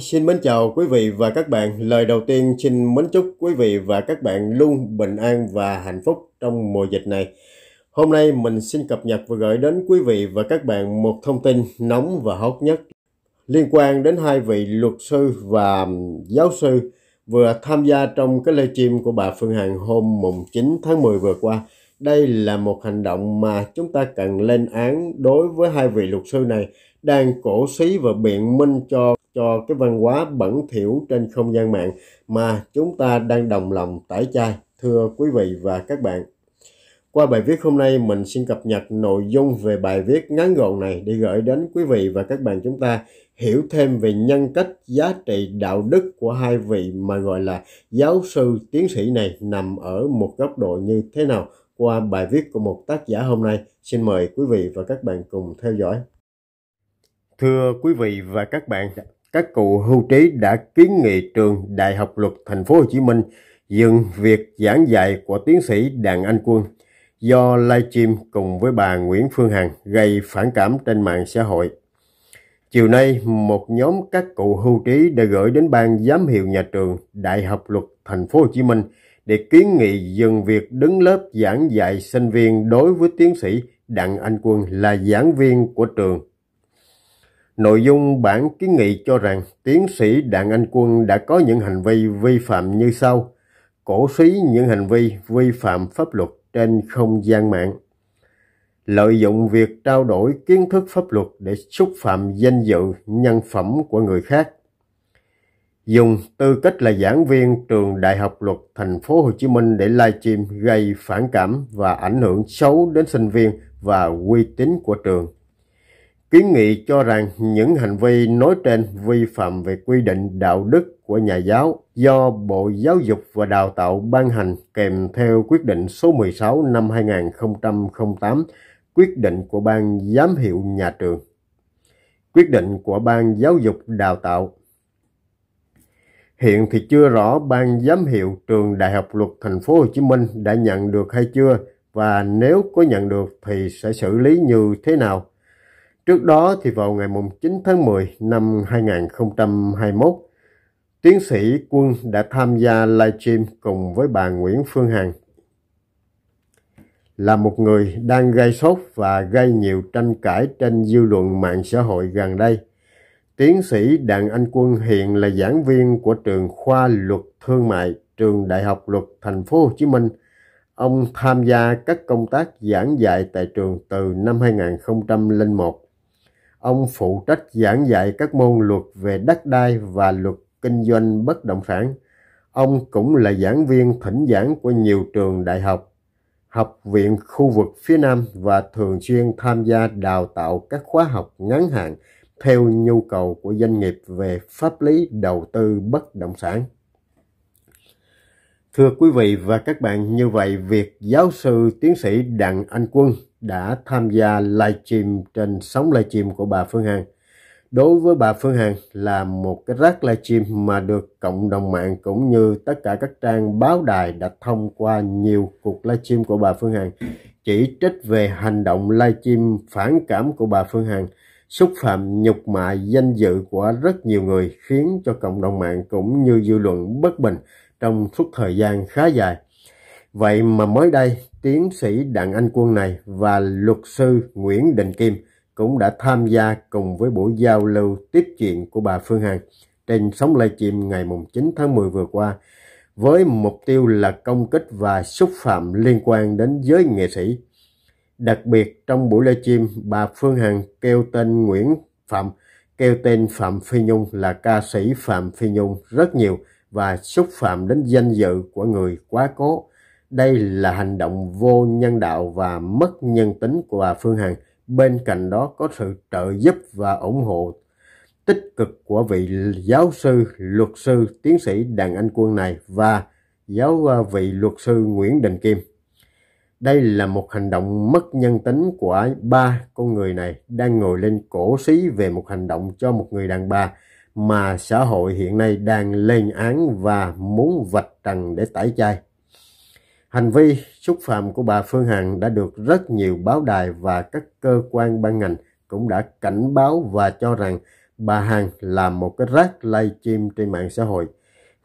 Xin mến chào quý vị và các bạn. Lời đầu tiên xin mến chúc quý vị và các bạn luôn bình an và hạnh phúc trong mùa dịch này. Hôm nay mình xin cập nhật và gửi đến quý vị và các bạn một thông tin nóng và hot nhất liên quan đến hai vị luật sư và giáo sư vừa tham gia trong cái livestream của bà Phương Hằng hôm mùng 9 tháng 10 vừa qua. Đây là một hành động mà chúng ta cần lên án đối với hai vị luật sư này đang cổ xí và biện minh cho cho cái văn hóa bẩn thiểu trên không gian mạng mà chúng ta đang đồng lòng tải chai thưa quý vị và các bạn qua bài viết hôm nay mình xin cập nhật nội dung về bài viết ngắn gọn này để gửi đến quý vị và các bạn chúng ta hiểu thêm về nhân cách giá trị đạo đức của hai vị mà gọi là giáo sư tiến sĩ này nằm ở một góc độ như thế nào qua bài viết của một tác giả hôm nay. Xin mời quý vị và các bạn cùng theo dõi. Thưa quý vị và các bạn, dạ các cụ hưu trí đã kiến nghị trường Đại học Luật Thành phố Hồ Chí Minh dừng việc giảng dạy của tiến sĩ Đàn Anh Quân do livestream cùng với bà Nguyễn Phương Hằng gây phản cảm trên mạng xã hội. Chiều nay, một nhóm các cụ hưu trí đã gửi đến ban giám hiệu nhà trường Đại học Luật Thành phố Hồ Chí Minh để kiến nghị dừng việc đứng lớp giảng dạy sinh viên đối với tiến sĩ Đặng Anh Quân là giảng viên của trường Nội dung bản kiến nghị cho rằng tiến sĩ Đặng Anh Quân đã có những hành vi vi phạm như sau. Cổ suý những hành vi vi phạm pháp luật trên không gian mạng. Lợi dụng việc trao đổi kiến thức pháp luật để xúc phạm danh dự, nhân phẩm của người khác. Dùng tư cách là giảng viên trường Đại học Luật Thành phố Hồ Chí Minh để livestream gây phản cảm và ảnh hưởng xấu đến sinh viên và uy tín của trường kiến nghị cho rằng những hành vi nói trên vi phạm về quy định đạo đức của nhà giáo do Bộ Giáo dục và Đào tạo ban hành kèm theo quyết định số 16 năm 2008, quyết định của Ban Giám hiệu Nhà trường, quyết định của Ban Giáo dục Đào tạo. Hiện thì chưa rõ Ban Giám hiệu Trường Đại học Luật Thành phố Hồ Chí Minh đã nhận được hay chưa và nếu có nhận được thì sẽ xử lý như thế nào Trước đó thì vào ngày 9 tháng 10 năm 2021, tiến sĩ Quân đã tham gia live stream cùng với bà Nguyễn Phương Hằng. Là một người đang gây sốt và gây nhiều tranh cãi trên dư luận mạng xã hội gần đây, tiến sĩ Đặng Anh Quân hiện là giảng viên của trường khoa luật thương mại, trường Đại học Luật Thành phố Hồ Chí Minh. Ông tham gia các công tác giảng dạy tại trường từ năm 2001 Ông phụ trách giảng dạy các môn luật về đất đai và luật kinh doanh bất động sản. Ông cũng là giảng viên thỉnh giảng của nhiều trường đại học, học viện khu vực phía Nam và thường xuyên tham gia đào tạo các khóa học ngắn hạn theo nhu cầu của doanh nghiệp về pháp lý đầu tư bất động sản. Thưa quý vị và các bạn, như vậy việc giáo sư tiến sĩ Đặng Anh Quân đã tham gia live stream trên sóng live stream của bà Phương Hằng. Đối với bà Phương Hằng là một cái rác live stream mà được cộng đồng mạng cũng như tất cả các trang báo đài đã thông qua nhiều cuộc live stream của bà Phương Hằng chỉ trích về hành động live stream phản cảm của bà Phương Hằng xúc phạm nhục mạ danh dự của rất nhiều người khiến cho cộng đồng mạng cũng như dư luận bất bình trong suốt thời gian khá dài. Vậy mà mới đây, tiến sĩ Đặng Anh Quân này và luật sư Nguyễn Đình Kim cũng đã tham gia cùng với buổi giao lưu tiếp chuyện của bà Phương Hằng trên sóng live chim ngày 9 tháng 10 vừa qua với mục tiêu là công kích và xúc phạm liên quan đến giới nghệ sĩ. Đặc biệt trong buổi live chim bà Phương Hằng kêu tên Nguyễn Phạm, kêu tên Phạm Phi Nhung là ca sĩ Phạm Phi Nhung rất nhiều và xúc phạm đến danh dự của người quá cố. Đây là hành động vô nhân đạo và mất nhân tính của bà Phương Hằng. Bên cạnh đó có sự trợ giúp và ủng hộ tích cực của vị giáo sư, luật sư, tiến sĩ Đặng Anh Quân này và giáo à, vị luật sư Nguyễn Đình Kim. Đây là một hành động mất nhân tính của ba con người này đang ngồi lên cổ xí về một hành động cho một người đàn bà mà xã hội hiện nay đang lên án và muốn vạch trần để tẩy chay. Hành vi xúc phạm của bà Phương Hằng đã được rất nhiều báo đài và các cơ quan ban ngành cũng đã cảnh báo và cho rằng bà Hằng là một cái rác lay chim trên mạng xã hội.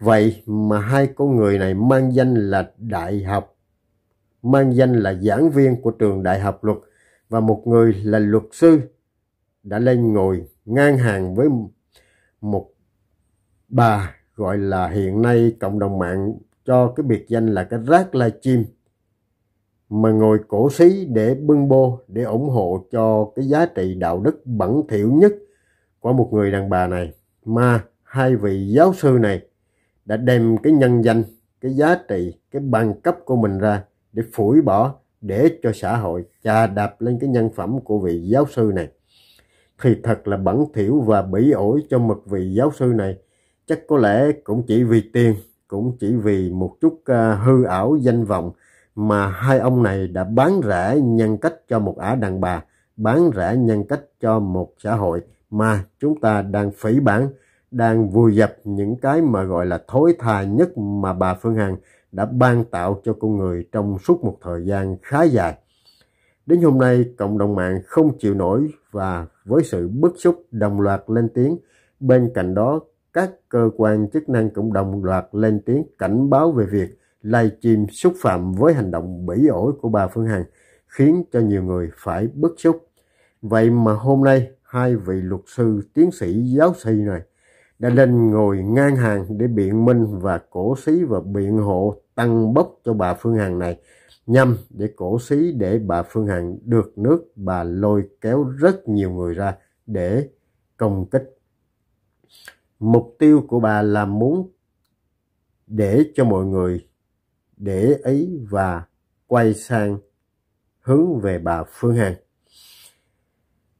Vậy mà hai con người này mang danh là đại học, mang danh là giảng viên của trường đại học luật và một người là luật sư đã lên ngồi ngang hàng với một bà gọi là hiện nay cộng đồng mạng cho cái biệt danh là cái rác lai chim mà ngồi cổ xí để bưng bô để ủng hộ cho cái giá trị đạo đức bẩn thỉu nhất của một người đàn bà này mà hai vị giáo sư này đã đem cái nhân danh cái giá trị cái bằng cấp của mình ra để phủi bỏ để cho xã hội chà đạp lên cái nhân phẩm của vị giáo sư này thì thật là bẩn thỉu và bỉ ổi cho một vị giáo sư này chắc có lẽ cũng chỉ vì tiền cũng chỉ vì một chút à, hư ảo danh vọng mà hai ông này đã bán rẻ nhân cách cho một ả đàn bà, bán rẻ nhân cách cho một xã hội mà chúng ta đang phỉ bản, đang vùi dập những cái mà gọi là thối tha nhất mà bà Phương Hằng đã ban tạo cho con người trong suốt một thời gian khá dài. Đến hôm nay, cộng đồng mạng không chịu nổi và với sự bức xúc đồng loạt lên tiếng. Bên cạnh đó, các cơ quan chức năng cũng đồng loạt lên tiếng cảnh báo về việc livestream xúc phạm với hành động bỉ ổi của bà Phương Hằng, khiến cho nhiều người phải bức xúc. Vậy mà hôm nay, hai vị luật sư tiến sĩ giáo sư này đã lên ngồi ngang hàng để biện minh và cổ xí và biện hộ tăng bốc cho bà Phương Hằng này nhằm để cổ xí để bà Phương Hằng được nước bà lôi kéo rất nhiều người ra để công kích mục tiêu của bà là muốn để cho mọi người để ý và quay sang hướng về bà Phương Hằng.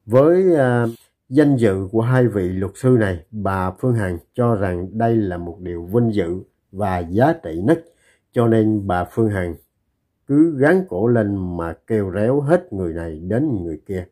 Với à, danh dự của hai vị luật sư này, bà Phương Hằng cho rằng đây là một điều vinh dự và giá trị nhất, cho nên bà Phương Hằng cứ gắng cổ lên mà kêu réo hết người này đến người kia.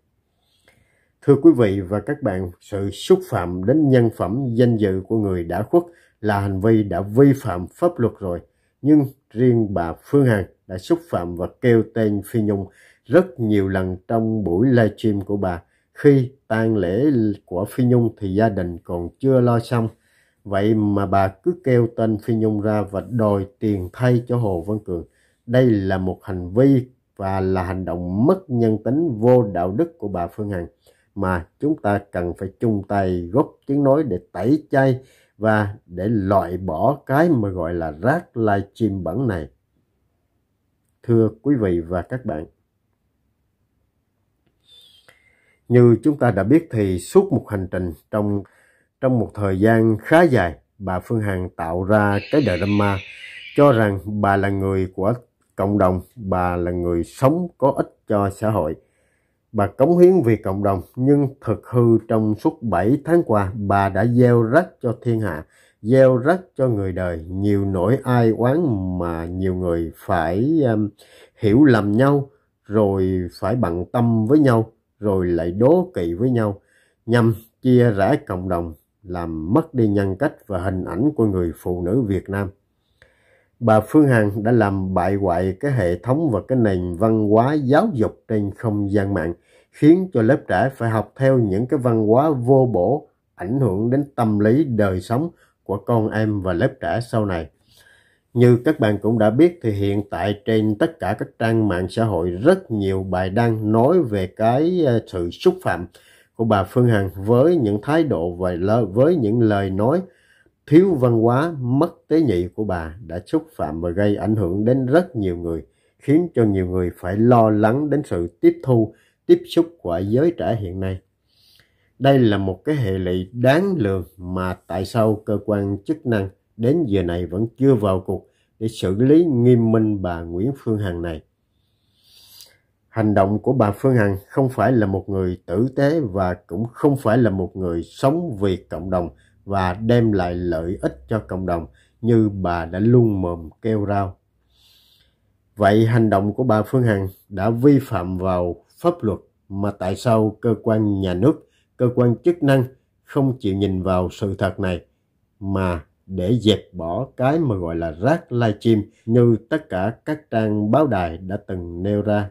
Thưa quý vị và các bạn, sự xúc phạm đến nhân phẩm danh dự của người đã khuất là hành vi đã vi phạm pháp luật rồi. Nhưng riêng bà Phương Hằng đã xúc phạm và kêu tên Phi Nhung rất nhiều lần trong buổi livestream của bà. Khi tang lễ của Phi Nhung thì gia đình còn chưa lo xong. Vậy mà bà cứ kêu tên Phi Nhung ra và đòi tiền thay cho Hồ Văn Cường. Đây là một hành vi và là hành động mất nhân tính vô đạo đức của bà Phương Hằng mà chúng ta cần phải chung tay góp tiếng nói để tẩy chay và để loại bỏ cái mà gọi là rác lai chim bẩn này. Thưa quý vị và các bạn, như chúng ta đã biết thì suốt một hành trình trong trong một thời gian khá dài, bà Phương Hằng tạo ra cái drama cho rằng bà là người của cộng đồng, bà là người sống có ích cho xã hội Bà cống hiến vì cộng đồng nhưng thực hư trong suốt 7 tháng qua bà đã gieo rắc cho thiên hạ, gieo rắc cho người đời nhiều nỗi ai oán mà nhiều người phải um, hiểu lầm nhau rồi phải bằng tâm với nhau rồi lại đố kỵ với nhau nhằm chia rẽ cộng đồng làm mất đi nhân cách và hình ảnh của người phụ nữ Việt Nam. Bà Phương Hằng đã làm bại hoại cái hệ thống và cái nền văn hóa giáo dục trên không gian mạng khiến cho lớp trẻ phải học theo những cái văn hóa vô bổ ảnh hưởng đến tâm lý đời sống của con em và lớp trẻ sau này. Như các bạn cũng đã biết thì hiện tại trên tất cả các trang mạng xã hội rất nhiều bài đăng nói về cái ờ, sự xúc phạm của bà Phương Hằng với những thái độ và với những lời nói thiếu văn hóa, mất tế nhị của bà đã xúc phạm và gây ảnh hưởng đến rất nhiều người, khiến cho nhiều người phải lo lắng đến sự tiếp thu tiếp xúc của giới trẻ hiện nay. Đây là một cái hệ lụy đáng lường mà tại sao cơ quan chức năng đến giờ này vẫn chưa vào cuộc để xử lý nghiêm minh bà Nguyễn Phương Hằng này. Hành động của bà Phương Hằng không phải là một người tử tế và cũng không phải là một người sống vì cộng đồng và đem lại lợi ích cho cộng đồng như bà đã luôn mồm kêu rao. Vậy hành động của bà Phương Hằng đã vi phạm vào pháp luật mà tại sao cơ quan nhà nước, cơ quan chức năng không chịu nhìn vào sự thật này mà để dẹp bỏ cái mà gọi là rác live stream như tất cả các trang báo đài đã từng nêu ra.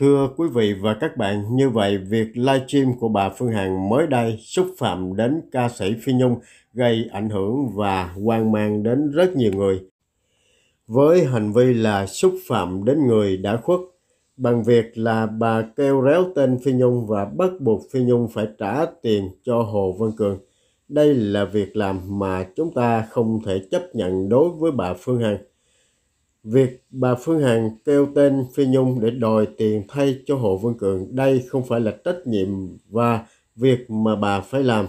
Thưa quý vị và các bạn, như vậy việc livestream của bà Phương Hằng mới đây xúc phạm đến ca sĩ Phi Nhung gây ảnh hưởng và hoang mang đến rất nhiều người. Với hành vi là xúc phạm đến người đã khuất bằng việc là bà kêu réo tên Phi Nhung và bắt buộc Phi Nhung phải trả tiền cho Hồ Văn Cường. Đây là việc làm mà chúng ta không thể chấp nhận đối với bà Phương Hằng. Việc bà Phương Hằng kêu tên Phi Nhung để đòi tiền thay cho Hồ Văn Cường đây không phải là trách nhiệm và việc mà bà phải làm.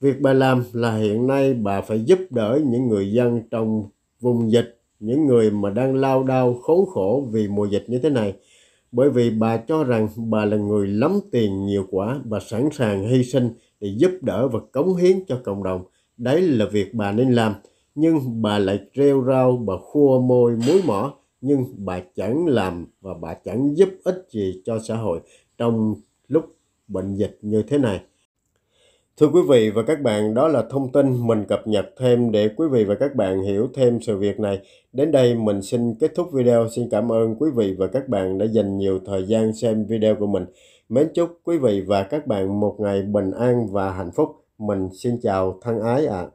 Việc bà làm là hiện nay bà phải giúp đỡ những người dân trong vùng dịch những người mà đang lao đao khốn khổ vì mùa dịch như thế này bởi vì bà cho rằng bà là người lắm tiền nhiều quả bà sẵn sàng hy sinh để giúp đỡ và cống hiến cho cộng đồng đấy là việc bà nên làm nhưng bà lại treo rau bà khua môi muối mỏ nhưng bà chẳng làm và bà chẳng giúp ích gì cho xã hội trong lúc bệnh dịch như thế này Thưa quý vị và các bạn, đó là thông tin mình cập nhật thêm để quý vị và các bạn hiểu thêm sự việc này. Đến đây mình xin kết thúc video. Xin cảm ơn quý vị và các bạn đã dành nhiều thời gian xem video của mình. Mến chúc quý vị và các bạn một ngày bình an và hạnh phúc. Mình xin chào thân ái ạ. À.